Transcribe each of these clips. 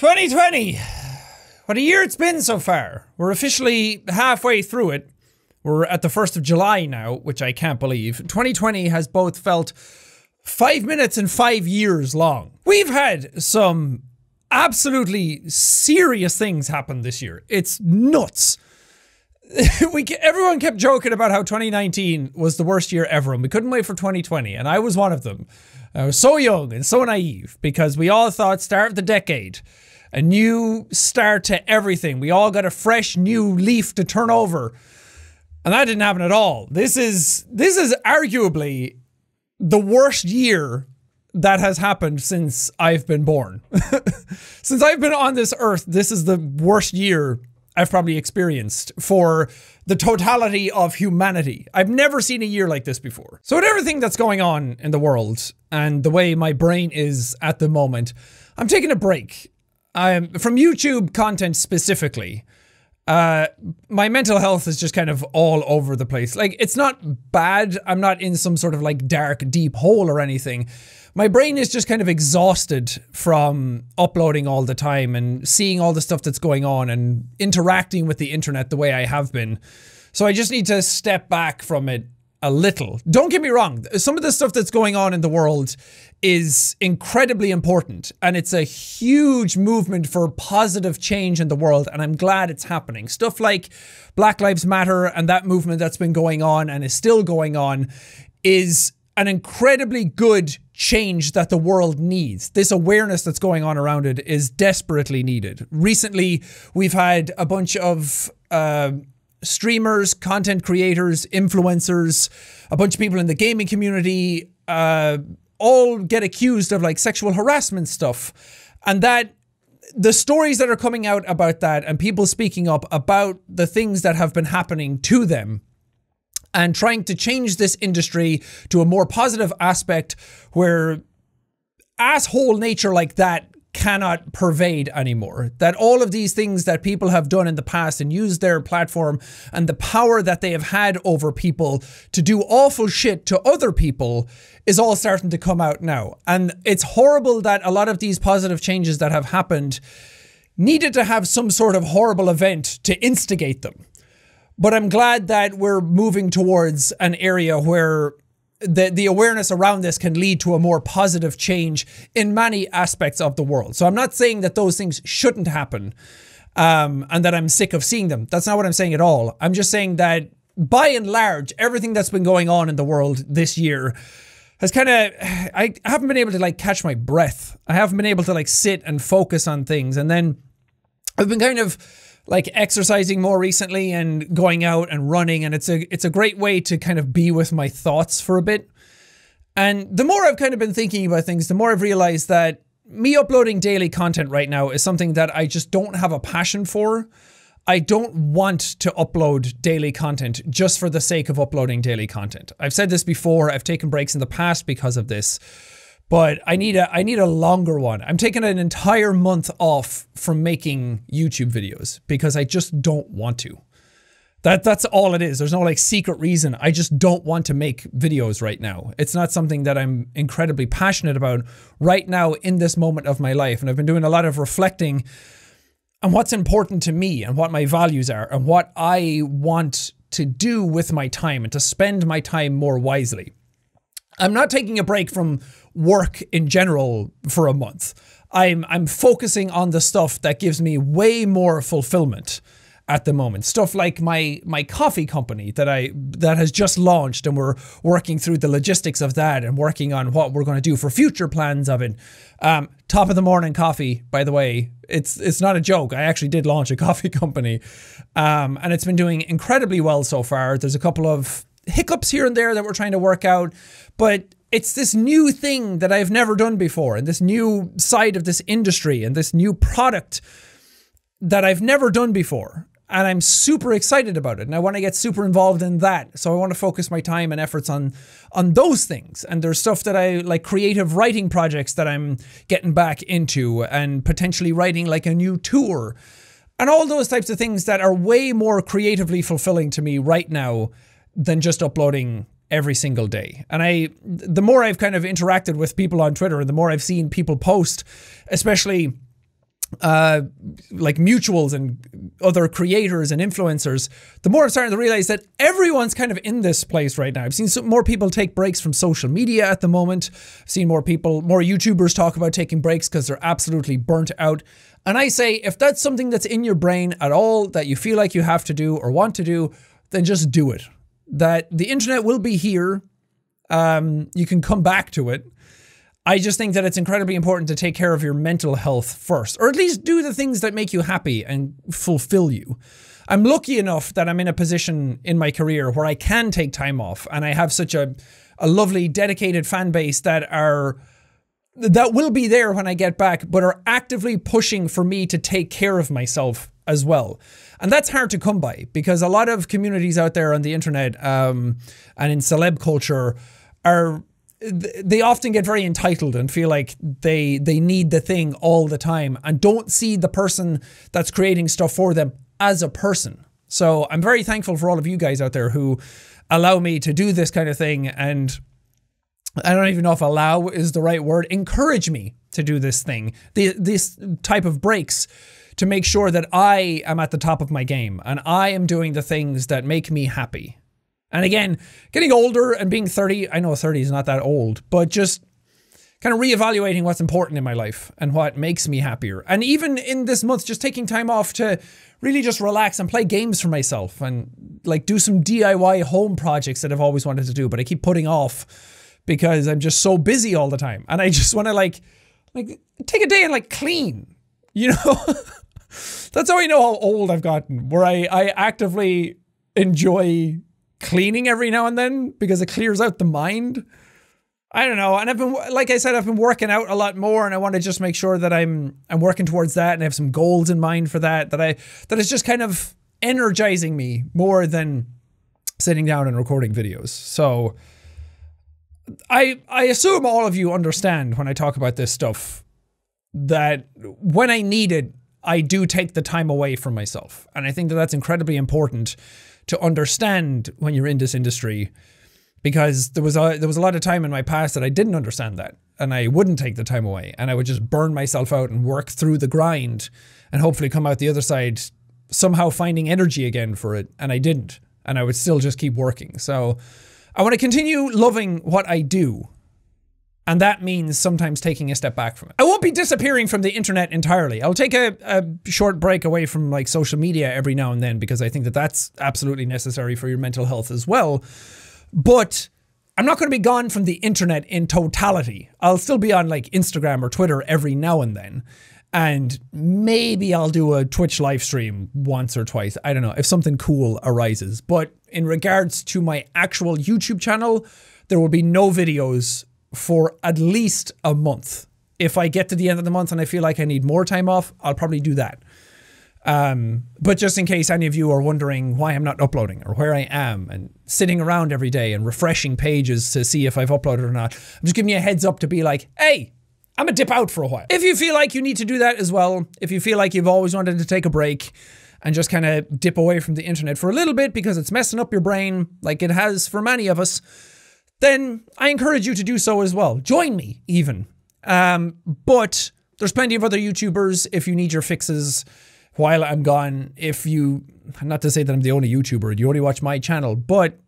2020. What a year it's been so far. We're officially halfway through it. We're at the 1st of July now, which I can't believe. 2020 has both felt five minutes and five years long. We've had some absolutely serious things happen this year. It's nuts. we everyone kept joking about how 2019 was the worst year ever and we couldn't wait for 2020 and I was one of them. I was so young and so naive because we all thought start of the decade a new start to everything. We all got a fresh new leaf to turn over. And that didn't happen at all. This is this is arguably the worst year that has happened since I've been born. since I've been on this earth, this is the worst year I've probably experienced for the totality of humanity. I've never seen a year like this before. So, with everything that's going on in the world and the way my brain is at the moment, I'm taking a break I'm um, from YouTube content specifically, uh, my mental health is just kind of all over the place. Like, it's not bad. I'm not in some sort of like dark, deep hole or anything. My brain is just kind of exhausted from uploading all the time and seeing all the stuff that's going on and interacting with the internet the way I have been. So I just need to step back from it a little. Don't get me wrong, some of the stuff that's going on in the world is incredibly important and it's a huge movement for positive change in the world and I'm glad it's happening. Stuff like Black Lives Matter and that movement that's been going on and is still going on is an incredibly good change that the world needs. This awareness that's going on around it is desperately needed. Recently, we've had a bunch of uh, streamers, content creators, influencers, a bunch of people in the gaming community uh, all get accused of like sexual harassment stuff. And that the stories that are coming out about that and people speaking up about the things that have been happening to them and trying to change this industry to a more positive aspect where asshole nature like that cannot pervade anymore. That all of these things that people have done in the past and used their platform and the power that they have had over people to do awful shit to other people is all starting to come out now. And it's horrible that a lot of these positive changes that have happened needed to have some sort of horrible event to instigate them. But I'm glad that we're moving towards an area where the, the awareness around this can lead to a more positive change in many aspects of the world. So I'm not saying that those things shouldn't happen um, and that I'm sick of seeing them. That's not what I'm saying at all. I'm just saying that by and large, everything that's been going on in the world this year has kind of, I haven't been able to like catch my breath. I haven't been able to like sit and focus on things. And then I've been kind of, like exercising more recently and going out and running and it's a it's a great way to kind of be with my thoughts for a bit. And the more I've kind of been thinking about things, the more I've realized that me uploading daily content right now is something that I just don't have a passion for. I don't want to upload daily content just for the sake of uploading daily content. I've said this before, I've taken breaks in the past because of this but I need a I need a longer one. I'm taking an entire month off from making YouTube videos because I just don't want to. That that's all it is. There's no like secret reason. I just don't want to make videos right now. It's not something that I'm incredibly passionate about right now in this moment of my life. And I've been doing a lot of reflecting on what's important to me and what my values are and what I want to do with my time and to spend my time more wisely. I'm not taking a break from work in general for a month. I'm I'm focusing on the stuff that gives me way more fulfillment at the moment. Stuff like my my coffee company that I that has just launched and we're working through the logistics of that and working on what we're going to do for future plans of it. Um, top of the morning coffee, by the way, it's it's not a joke. I actually did launch a coffee company, um, and it's been doing incredibly well so far. There's a couple of hiccups here and there that we're trying to work out, but it's this new thing that I've never done before, and this new side of this industry, and this new product that I've never done before. And I'm super excited about it, and I want to get super involved in that. So I want to focus my time and efforts on on those things. And there's stuff that I like creative writing projects that I'm getting back into, and potentially writing like a new tour, and all those types of things that are way more creatively fulfilling to me right now than just uploading every single day. And I, the more I've kind of interacted with people on Twitter, and the more I've seen people post, especially uh, like mutuals and other creators and influencers, the more I'm starting to realize that everyone's kind of in this place right now. I've seen some, more people take breaks from social media at the moment. I've seen more people, more YouTubers talk about taking breaks because they're absolutely burnt out. And I say, if that's something that's in your brain at all that you feel like you have to do or want to do, then just do it that the internet will be here. Um, you can come back to it. I just think that it's incredibly important to take care of your mental health first, or at least do the things that make you happy and fulfill you. I'm lucky enough that I'm in a position in my career where I can take time off and I have such a, a lovely, dedicated fan base that are that will be there when I get back, but are actively pushing for me to take care of myself as well. And that's hard to come by because a lot of communities out there on the internet um, and in celeb culture are they often get very entitled and feel like they they need the thing all the time and don't see the person that's creating stuff for them as a person. So I'm very thankful for all of you guys out there who allow me to do this kind of thing and I don't even know if allow is the right word, encourage me to do this thing, the, this type of breaks to make sure that I am at the top of my game and I am doing the things that make me happy. And again, getting older and being 30, I know 30 is not that old, but just kind of reevaluating what's important in my life and what makes me happier. And even in this month, just taking time off to really just relax and play games for myself and like do some DIY home projects that I've always wanted to do, but I keep putting off because I'm just so busy all the time. And I just want to like, like take a day and like clean, you know? That's how I know how old I've gotten, where I, I actively enjoy cleaning every now and then because it clears out the mind. I don't know. And I've been, like I said, I've been working out a lot more, and I want to just make sure that I'm I'm working towards that, and I have some goals in mind for that. That I that is just kind of energizing me more than sitting down and recording videos. So I I assume all of you understand when I talk about this stuff that when I need it, I do take the time away from myself, and I think that that's incredibly important to understand when you're in this industry, because there was a there was a lot of time in my past that I didn't understand that, and I wouldn't take the time away, and I would just burn myself out and work through the grind, and hopefully come out the other side somehow finding energy again for it, and I didn't, and I would still just keep working. So I want to continue loving what I do. And that means sometimes taking a step back from it. I won't be disappearing from the internet entirely. I'll take a, a, short break away from like social media every now and then because I think that that's absolutely necessary for your mental health as well. But I'm not going to be gone from the internet in totality. I'll still be on like Instagram or Twitter every now and then. And maybe I'll do a Twitch live stream once or twice. I don't know if something cool arises. But in regards to my actual YouTube channel, there will be no videos for at least a month. If I get to the end of the month and I feel like I need more time off, I'll probably do that. Um, but just in case any of you are wondering why I'm not uploading or where I am and sitting around every day and refreshing pages to see if I've uploaded or not, I'm just giving you a heads up to be like, hey, I'm gonna dip out for a while. If you feel like you need to do that as well, if you feel like you've always wanted to take a break, and just kind of dip away from the internet for a little bit because it's messing up your brain, like it has for many of us, then I encourage you to do so as well. Join me, even. Um, but there's plenty of other YouTubers if you need your fixes while I'm gone. If you, not to say that I'm the only YouTuber, you only watch my channel, but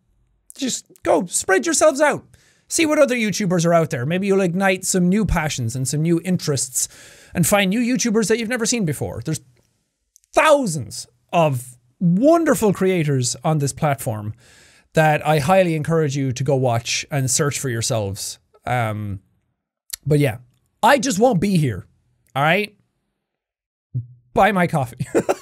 just go spread yourselves out. See what other YouTubers are out there. Maybe you'll ignite some new passions and some new interests and find new YouTubers that you've never seen before. There's thousands of wonderful creators on this platform that I highly encourage you to go watch and search for yourselves. Um, but yeah, I just won't be here. All right. Buy my coffee.